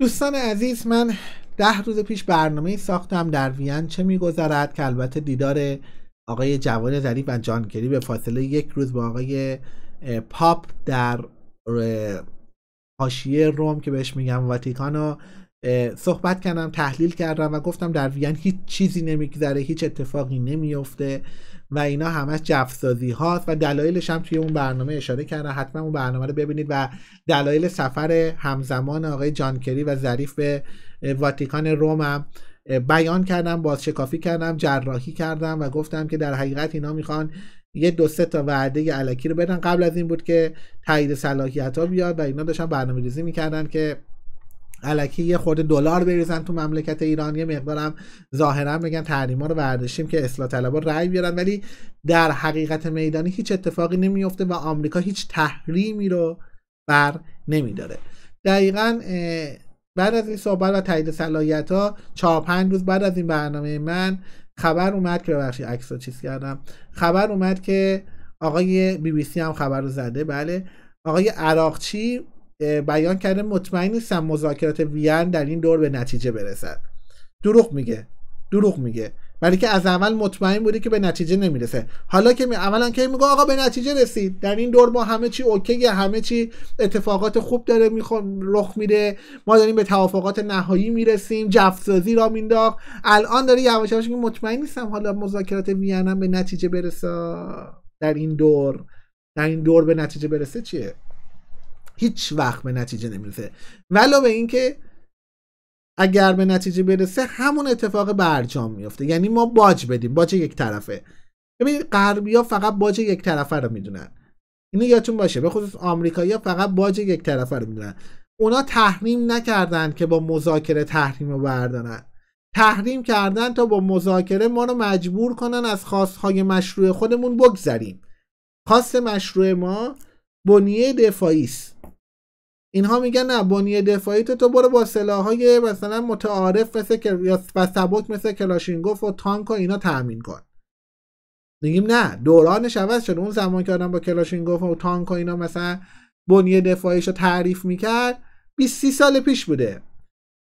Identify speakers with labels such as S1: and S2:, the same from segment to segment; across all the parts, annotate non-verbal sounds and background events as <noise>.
S1: دوستان عزیز من ده روز پیش برنامه ساختم در وین چه میگذرد که البته دیدار آقای جوان ظریف و جانکری به فاصله یک روز با آقای پاپ در حاشیه روم که بهش میگم واتیکان و صحبت کردم تحلیل کردم و گفتم در وین هیچ چیزی نمیگذره هیچ اتفاقی نمیفته و اینا همش جفسازی هاست و دلایلش هم توی اون برنامه اشاره کردم حتما اون برنامه رو ببینید و دلایل سفر همزمان آقای جانکری و ظریف به واتیکان روم بیان کردم بازشکافی کردم جراحی کردم و گفتم که در حقیقت اینا میخوان یه دو سه تا وعده علکی رو بدن قبل از این بود که تایید صلاحیت ها بیاد و اینا داشتن برنامه میکردن که علکی یه خورده دلار بریزن تو مملکت ایران یه مقدارم ظاهرا میگن تحریما رو برداشتیم که اصلاح طلبا رأی بیارن ولی در حقیقت میدانی هیچ اتفاقی نمیفته و آمریکا هیچ تحریمی رو بر نمیداره دقیقا بعد از این صحبت و تایید صلاحیت ها چهار پنج روز بعد از این برنامه من خبر اومد که بخشی عکس رو چیز کردم خبر اومد که آقای بی بی سی هم خبر رو زده بله آقای عراقچی بیان کرده مطمئن نیستم مذاکرات وین در این دور به نتیجه برسد دروغ میگه دروغ میگه ولی که از اول مطمئن بودی که به نتیجه نمیرسه حالا که می... اولا که میگه آقا به نتیجه رسید در این دور ما همه چی اوکیه همه چی اتفاقات خوب داره میخوام رخ میده ما داریم به توافقات نهایی میرسیم جفسازی را مینداخت الان داره یواش یواش که مطمئن نیستم حالا مذاکرات وین به نتیجه برسه در این دور در این دور به نتیجه برسه چیه هیچ وقت به نتیجه نمیرسه ولو به اینکه اگر به نتیجه برسه همون اتفاق برجام میفته یعنی ما باج بدیم باج یک طرفه ببینید غربیا فقط باج یک طرفه رو میدونن اینو یادتون باشه به خصوص ها فقط باج یک طرفه رو میدونن اونا تحریم نکردند که با مذاکره تحریم رو بردارن تحریم کردن تا با مذاکره ما رو مجبور کنن از خواستهای مشروع خودمون بگذریم خواست مشروع ما بنیه دفاعی است اینها میگن نه بنی دفاعی تو تو برو با سلاحهای مثلا متعارف مثل یا و سبک مثل کلاشینگوف و تانک و اینا تامین کن میگیم نه دورانش عوض شده اون زمان که آدم با کلاشینگوف و تانک و اینا مثلا بنیه دفاعیش رو تعریف میکرد 20 سال پیش بوده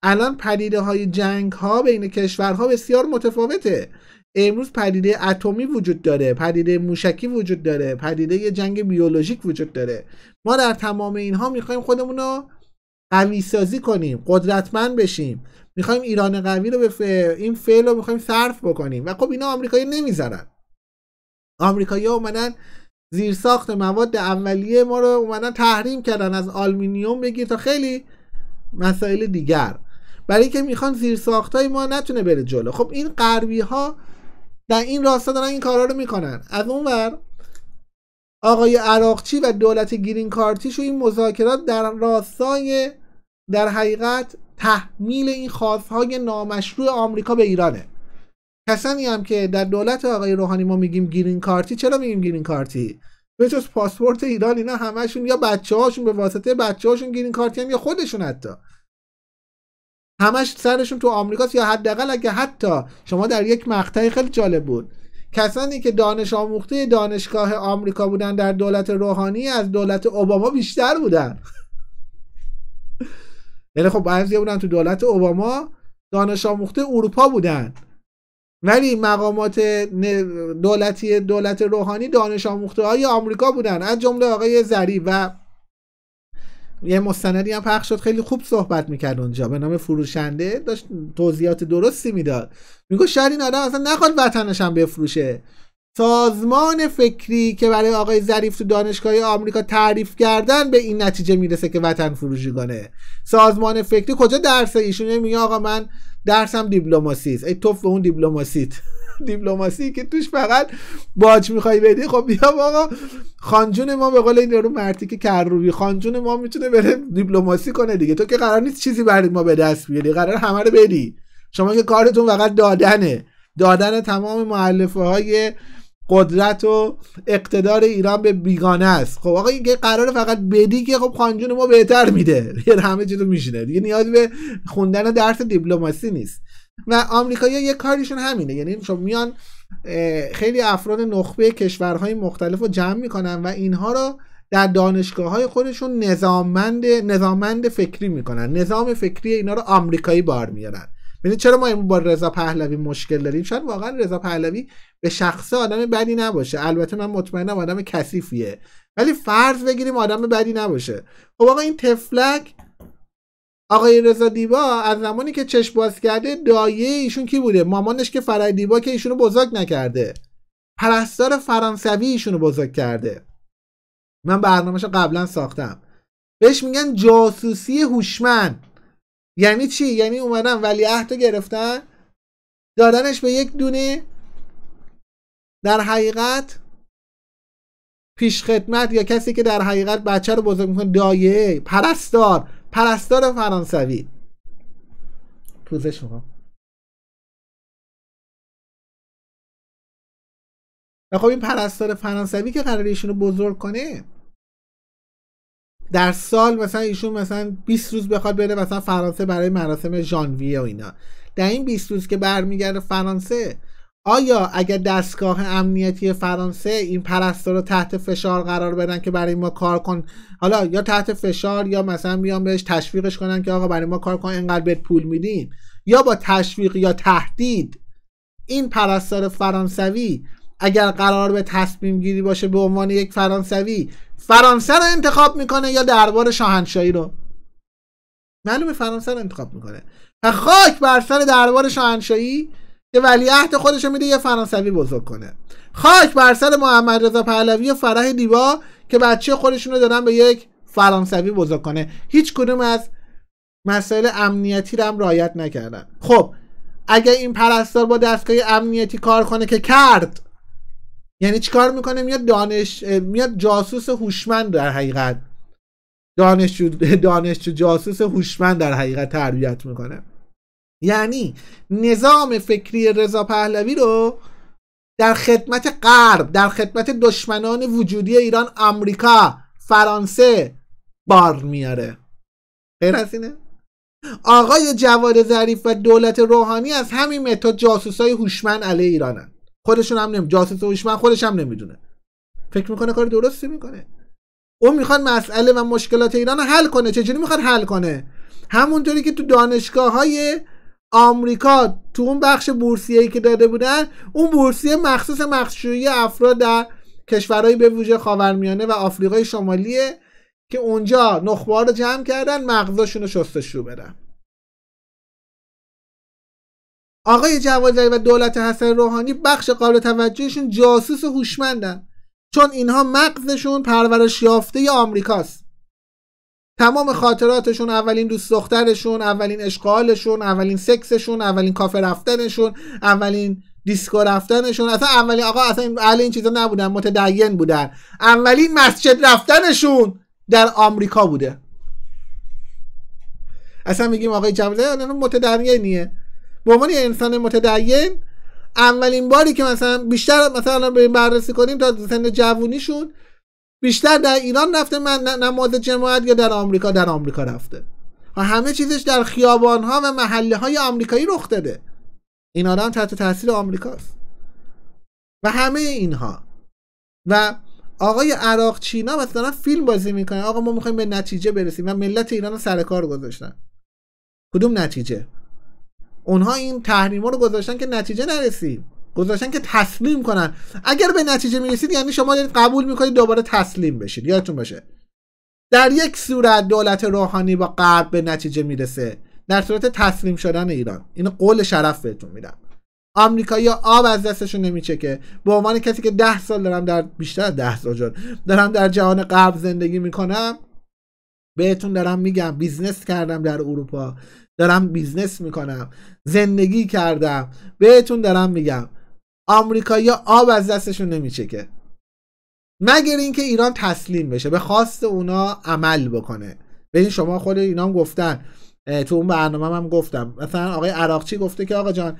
S1: الان پدیده های جنگ ها بین کشورها بسیار متفاوته امروز پدیده اتمی وجود داره پدیده موشکی وجود داره پدیده جنگ بیولوژیک وجود داره ما در تمام اینها میخوایم خودمون رو قوی سازی کنیم قدرتمند بشیم میخوایم ایران قوی رو به این فعل رو میخوایم صرف بکنیم و خب اینا آمریکایی نمیذارن آمریکایی اومدن زیرساخت مواد اولیه ما رو اومدن تحریم کردن از آلمینیوم بگیر تا خیلی مسائل دیگر برای اینکه میخوان زیر ما نتونه بره جلو خب این غربی ها در این راستا دارن این کارا رو میکنن از اونور آقای عراقچی و دولت گرین کارتیش و این مذاکرات در راستای در حقیقت تحمیل این خواستهای نامشروع آمریکا به ایرانه کسانی هم که در دولت آقای روحانی ما میگیم گرین کارتی چرا میگیم گرین کارتی به جز پاسپورت ایران اینا همشون یا بچه هاشون به واسطه بچه هاشون گرین کارتی هم یا خودشون حتی همش سرشون تو آمریکاست یا حداقل اگه حتی شما در یک مقطعی خیلی جالب بود کسانی که دانش آموخته دانشگاه آمریکا بودن در دولت روحانی از دولت اوباما بیشتر بودن یعنی خب بعضی بودن تو دولت اوباما دانش آموخته اروپا بودن ولی مقامات دولتی دولت روحانی دانش آموخته های آمریکا بودن از جمله آقای زری و یه مستندی هم پخش شد خیلی خوب صحبت میکرد اونجا به نام فروشنده داشت توضیحات درستی میداد میگو شاید این آدم اصلا نخواد وطنش هم بفروشه سازمان فکری که برای آقای ظریف تو دانشگاه آمریکا تعریف کردن به این نتیجه میرسه که وطن فروشی کنه سازمان فکری کجا درس ایشون میگه آقا من درس هم دیپلماسی است ای توف به اون دیپلماسیت <laughs> دیپلماسی که توش فقط باج میخوای بدی خب بیا آقا خانجون ما به قول این رو مرتی که کروبی خانجون ما میتونه بره دیپلماسی کنه دیگه تو که قرار نیست چیزی برای ما به دست بیاری قرار همه رو بدی شما که کارتون فقط دادنه دادن تمام معلفه های قدرت و اقتدار ایران به بیگانه است خب آقا این قرار فقط بدی که خب خانجون ما بهتر میده <laughs> یعنی همه چی رو میشینه دیگه نیاز به خوندن درس دیپلماسی نیست و آمریکایی‌ها یه کاریشون همینه یعنی شما میان خیلی افراد نخبه کشورهای مختلف رو جمع میکنن و اینها رو در دانشگاه های خودشون نظاممند نظامند فکری میکنن نظام فکری اینا رو آمریکایی بار میارن ببینید چرا ما با رضا پهلوی مشکل داریم شاید واقعا رضا پهلوی به شخص آدم بدی نباشه البته من مطمئنم آدم کثیفیه ولی فرض بگیریم آدم بدی نباشه خب آقا این تفلک آقای رضا دیبا از زمانی که چشم باز کرده دایه ایشون کی بوده مامانش که فرای دیبا که ایشونو بزرگ نکرده پرستار فرانسوی ایشونو بزرگ کرده من برنامهشو قبلا ساختم بهش میگن جاسوسی هوشمند یعنی چی یعنی اومدن ولی عهد گرفتن دادنش به یک دونه در حقیقت پیش خدمت یا کسی که در حقیقت بچه رو بزرگ میکنه دایه پرستار پرستار فرانسوی پوزش میخوام و خب این پرستار فرانسوی که قراره ایشون رو بزرگ کنه در سال مثلا ایشون مثلا 20 روز بخواد بره مثلا فرانسه برای مراسم ژانویه و اینا در این 20 روز که برمیگرده فرانسه آیا اگر دستگاه امنیتی فرانسه این پرستار رو تحت فشار قرار بدن که برای ما کار کن حالا یا تحت فشار یا مثلا بیان بهش تشویقش کنن که آقا برای ما کار کن اینقدر بهت پول میدیم یا با تشویق یا تهدید این پرستار فرانسوی اگر قرار به تصمیم گیری باشه به عنوان یک فرانسوی فرانسه رو انتخاب میکنه یا دربار شاهنشاهی رو معلومه فرانسه رو انتخاب میکنه و خاک بر سر دربار شاهنشاهی که ولیعهد خودش میده یه فرانسوی بزرگ کنه خاک بر سر محمد رضا پهلوی و فرح دیبا که بچه خودشون رو دادن به یک فرانسوی بزرگ کنه هیچ کدوم از مسائل امنیتی رو هم رعایت نکردن خب اگه این پرستار با دستگاه امنیتی کار کنه که کرد یعنی چیکار میکنه میاد دانش میاد جاسوس هوشمند در حقیقت دانشجو دانشجو جاسوس هوشمند در حقیقت تربیت میکنه یعنی نظام فکری رضا پهلوی رو در خدمت غرب در خدمت دشمنان وجودی ایران آمریکا فرانسه بار میاره غیر از اینه آقای جواد ظریف و دولت روحانی از همین متد جاسوسای هوشمند علیه ایرانن خودشون هم نمی جاسوس هوشمند خودش هم نمیدونه فکر میکنه کار درستی میکنه اون میخواد مسئله و مشکلات ایران رو حل کنه چجوری میخواد حل کنه همونطوری که تو دانشگاه های آمریکا تو اون بخش بورسیه که داده بودن اون بورسیه مخصوص مخشویی افراد در کشورهای به ویژه خاورمیانه و آفریقای شمالیه که اونجا نخبه رو جمع کردن مغزاشون رو شستشو بدن آقای جوادی و دولت حسن روحانی بخش قابل توجهشون جاسوس هوشمندن چون اینها مغزشون پرورش یافته آمریکاست تمام خاطراتشون اولین دوست دخترشون اولین اشغالشون اولین سکسشون اولین کافه رفتنشون اولین دیسکو رفتنشون اصلا اولین آقا اصلا اهل این چیزا نبودن متدین بودن اولین مسجد رفتنشون در آمریکا بوده اصلا میگیم آقای جوادی متدینیه به عنوان یه انسان متدین اولین باری که مثلا بیشتر مثلا این بررسی کنیم تا سن جوونیشون بیشتر در ایران رفته من نماز جماعت یا در آمریکا در آمریکا رفته و همه چیزش در خیابان ها و محله های آمریکایی رخ داده این آدم تحت تاثیر آمریکاست و همه اینها و آقای عراق چینا مثلا فیلم بازی میکنه آقا ما میخوایم به نتیجه برسیم و ملت ایران رو سر کار گذاشتن کدوم نتیجه اونها این تحریما رو گذاشتن که نتیجه نرسید گذاشتن که تسلیم کنن اگر به نتیجه میرسید یعنی شما دارید قبول میکنید دوباره تسلیم بشید یادتون باشه در یک صورت دولت روحانی با غرب به نتیجه میرسه در صورت تسلیم شدن ایران این قول شرف بهتون میدم آمریکایی آب از دستشون نمیچکه به عنوان کسی که ده سال دارم در بیشتر ده سال دارم در جهان غرب زندگی میکنم بهتون دارم میگم بیزنس کردم در اروپا دارم بیزنس میکنم زندگی کردم بهتون دارم میگم آمریکایی آب از دستشون نمیچکه مگر اینکه ایران تسلیم بشه به خواست اونا عمل بکنه این شما خود اینام گفتن تو اون برنامه هم گفتم مثلا آقای عراقچی گفته که آقا جان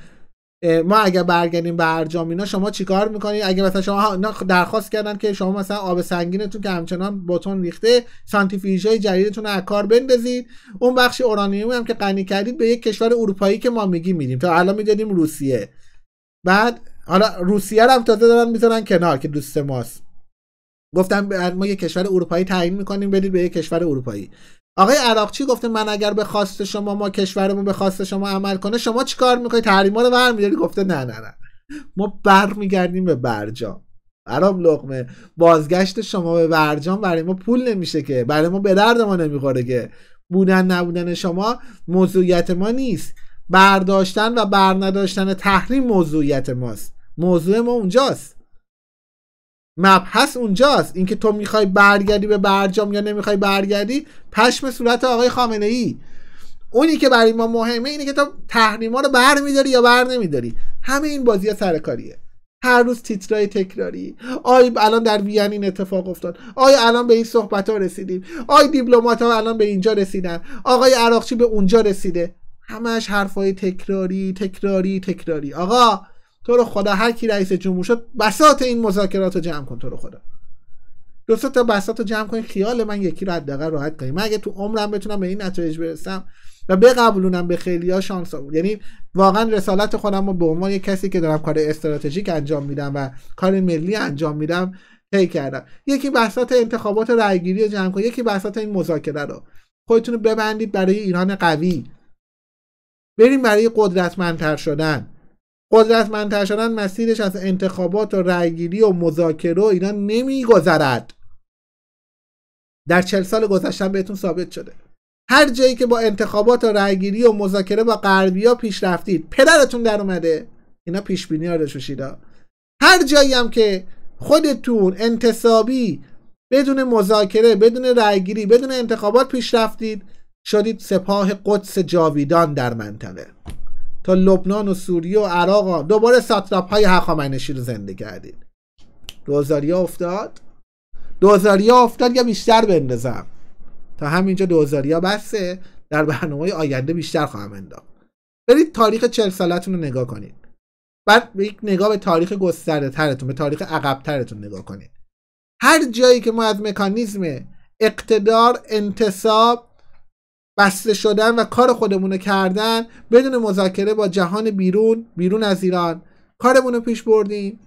S1: ما اگه برگردیم به ارجام اینا شما چیکار میکنید اگه مثلا شما درخواست کردن که شما مثلا آب سنگینتون که همچنان باتون ریخته سانتیفیژهای جدیدتون از کار بندازید اون بخش اورانیوم هم که غنی کردید به یک کشور اروپایی که ما میگی میدیم تا الان میدادیم روسیه بعد حالا روسیه رو هم تازه دارن میذارن کنار که دوست ماست گفتم ما یک کشور اروپایی تعیین میکنیم بدید به یک کشور اروپایی آقای عراقچی گفته من اگر به خواست شما ما کشورمون به خواست شما عمل کنه شما چیکار میکنی تحریما رو برمیداری گفته نه نه نه ما برمیگردیم به برجام برام لقمه بازگشت شما به برجام برای ما پول نمیشه که برای ما به درد ما نمیخوره که بودن نبودن شما موضوعیت ما نیست برداشتن و برنداشتن تحریم موضوعیت ماست موضوع ما اونجاست مبحث اونجاست اینکه تو میخوای برگردی به برجام یا نمیخوای برگردی پشم صورت آقای خامنه ای اونی که برای ما مهمه اینه که تو تحریما رو بر یا بر نمیداری همه این بازی سرکاریه هر روز تیترای تکراری آی الان در وین این اتفاق افتاد آی الان به این صحبت ها رسیدیم آی دیپلمات ها الان به اینجا رسیدن آقای عراقچی به اونجا رسیده همش حرفای تکراری تکراری تکراری آقا تو رو خدا هر کی رئیس جمهور شد بسات این مذاکرات رو جمع کن تو رو خدا دو تا بساط رو جمع کن خیال من یکی رو حداقل راحت کنیم اگه تو عمرم بتونم به این نتایج برسم و بقبولونم به خیلی ها شانس ها یعنی واقعا رسالت خودم رو به عنوان یک کسی که دارم کار استراتژیک انجام میدم و کار ملی انجام میدم طی کردم یکی بسات انتخابات رأیگیری رو جمع کن یکی بساط این مذاکره رو خودتون رو ببندید برای ایران قوی بریم برای قدرتمندتر شدن قدرتمندتر شدن مسیرش از انتخابات و رأیگیری و مذاکره و اینا نمیگذرد در چل سال گذشتن بهتون ثابت شده هر جایی که با انتخابات و رأیگیری و مذاکره با غربیا پیش رفتید پدرتون در اومده اینا پیش بینی ها آره هر جایی هم که خودتون انتصابی بدون مذاکره بدون رأیگیری بدون انتخابات پیش رفتید شدید سپاه قدس جاویدان در منطقه تا لبنان و سوریه و عراق دوباره ساتراپ های حقامنشی رو زنده کردید دوزاریا افتاد دوزاریا افتاد یا بیشتر بندازم تا همینجا دوزاریا بسه در برنامه آینده بیشتر خواهم انداخت برید تاریخ چل سالتون رو نگاه کنید بعد یک نگاه به تاریخ گسترده ترتون به تاریخ عقب نگاه کنید هر جایی که ما از مکانیزم اقتدار انتصاب بسته شدن و کار خودمون رو کردن بدون مذاکره با جهان بیرون بیرون از ایران کارمون رو پیش بردیم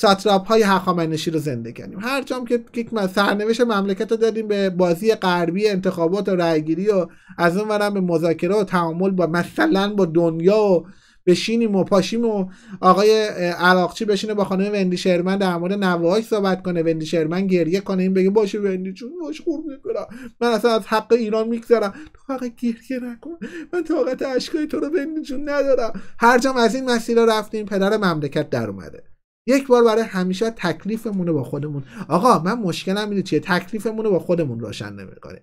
S1: ساتراب های هخامنشی رو زنده کردیم هر جام که سرنوش مملکت رو دادیم به بازی غربی انتخابات و رأیگیری و از اون به مذاکره و تعامل با مثلا با دنیا و بشینیم و پاشیم و آقای عراقچی بشینه با خانم وندی شرمن در مورد نواهاش صحبت کنه وندی شرمن گریه کنه این بگه باشه وندی چون باش خورد میکنم من اصلا از حق ایران میگذرم تو حق گریه نکن من طاقت عشقای تو رو وندی جون ندارم هر جام از این مسیره رفتیم پدر مملکت در اومده یک بار برای همیشه تکلیفمون رو با خودمون آقا من مشکلم اینه چیه تکلیفمون رو با خودمون روشن نمیکنه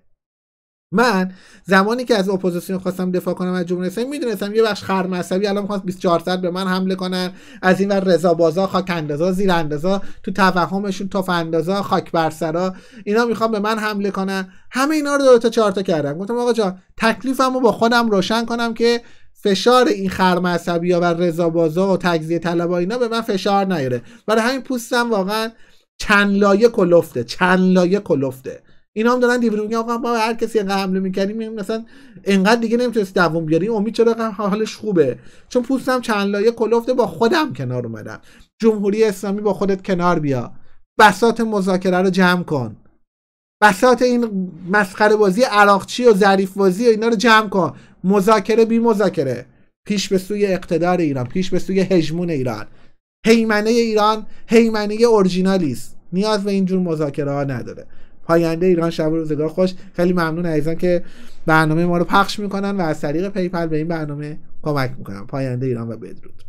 S1: من زمانی که از اپوزیسیون خواستم دفاع کنم از جمهوری اسلامی میدونستم یه بخش خرمعصبی الان میخواست 24 به من حمله کنن از این ور رضا بازا خاک اندازا زیر اندازا تو توهمشون تف اندازا خاک برسرا اینا میخوان به من حمله کنن همه اینا رو دو تا چهار تا کردم گفتم آقا جان تکلیفمو با خودم روشن کنم که فشار این خرمعصبی ها و بازا و تجزیه طلبا اینا به من فشار نیاره برای همین پوستم واقعا چند لایه کلفته چند لایه کلفته اینا هم دارن دیوونه میگن آقا ما هر کسی انقدر حمله میکنیم مثلا انقدر دیگه نمیتونستی دووم بیاری امید چرا حالش خوبه چون پوستم چند لایه کلفته با خودم کنار اومدم جمهوری اسلامی با خودت کنار بیا بسات مذاکره رو جمع کن بسات این مسخره بازی عراقچی و ظریف بازی و اینا رو جمع کن مذاکره بی مذاکره پیش به سوی اقتدار ایران پیش به سوی هژمون ایران هیمنه ایران هیمنه اورجینالیست نیاز به اینجور مذاکره ها نداره پاینده ایران شب و روزگار خوش خیلی ممنون عزیزان که برنامه ما رو پخش میکنن و از طریق پیپل به این برنامه کمک میکنن پاینده ایران و بدرود